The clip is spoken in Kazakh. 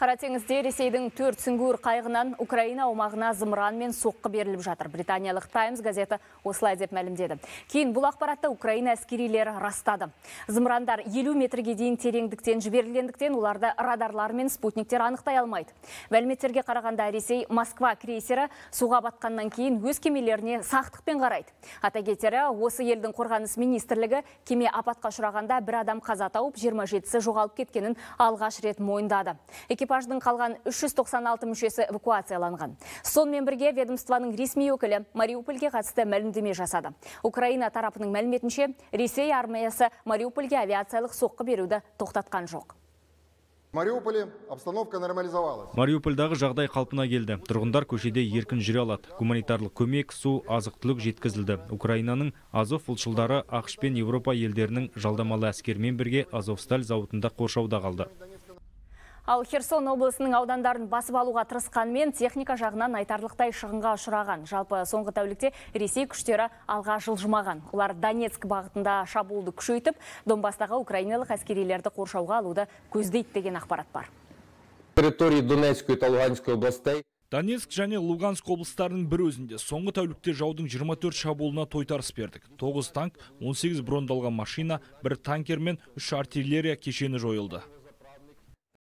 Қара теңізде Ресейдің төрт сүңгуір қайғынан Украина аумағына зымыран мен соққы беріліп жатыр. Британиялық Таймс газеті осылай деп мәлімдеді. Кейін бұл ақпаратты Украина әскерилері растады. Зымырандар 50 метрге дейін тереңдіктен жіберілгендіктен оларды радарлар мен спутниктер анықтай алмайды. Мәліметтерге қарағанда Ресей Москва крейсері суға батқаннан кейін өз кемелеріне сақтықпен қарайды. Ата кетері осы елдің қорғаныс министрлігі кеме апатқа ұшырағанда бір адам қаза тауып 27-сі жоғалып кеткенін алғаш рет мойындады экипаждың қалған 396 мүшесі эвакуацияланған. Сонымен бірге ведомстваның ресми өкілі Мариупольге қатысты мәлімдеме жасады. Украина тарапының мәліметінше Ресей армиясы Мариупольге авиациялық соққы беруді тоқтатқан жоқ. Мариуполе обстановка нормализовалась. Мариупольдағы жағдай қалпына келді. Тұрғындар көшеде еркін жүре алады. Гуманитарлық көмек, су, азық-түлік жеткізілді. Украинаның Азов ұлтшылдары ақш пен Еуропа елдерінің жалдамалы әскермен бірге Азовсталь зауытында қоршауда қалды. Ал Херсон облысының аудандарын басып алуға тырысқанмен техника жағынан айтарлықтай шығынға ұшыраған. Жалпы соңғы тәулікте Ресей күштері алға жылжымаған. Олар Донецк бағытында шабуылды күшейтіп, Донбастағы украиналық әскерилерді қоршауға алуды көздейді деген ақпарат бар. Территории Донецкой и Луганской областей Донецк және Луганск облыстарының бір өзінде соңғы тәулікте жаудың 24 шабуылына тойтарыс бердік. 9 танк, 18 брондалған машина, бір танкер мен 3 артиллерия кешені жойылды.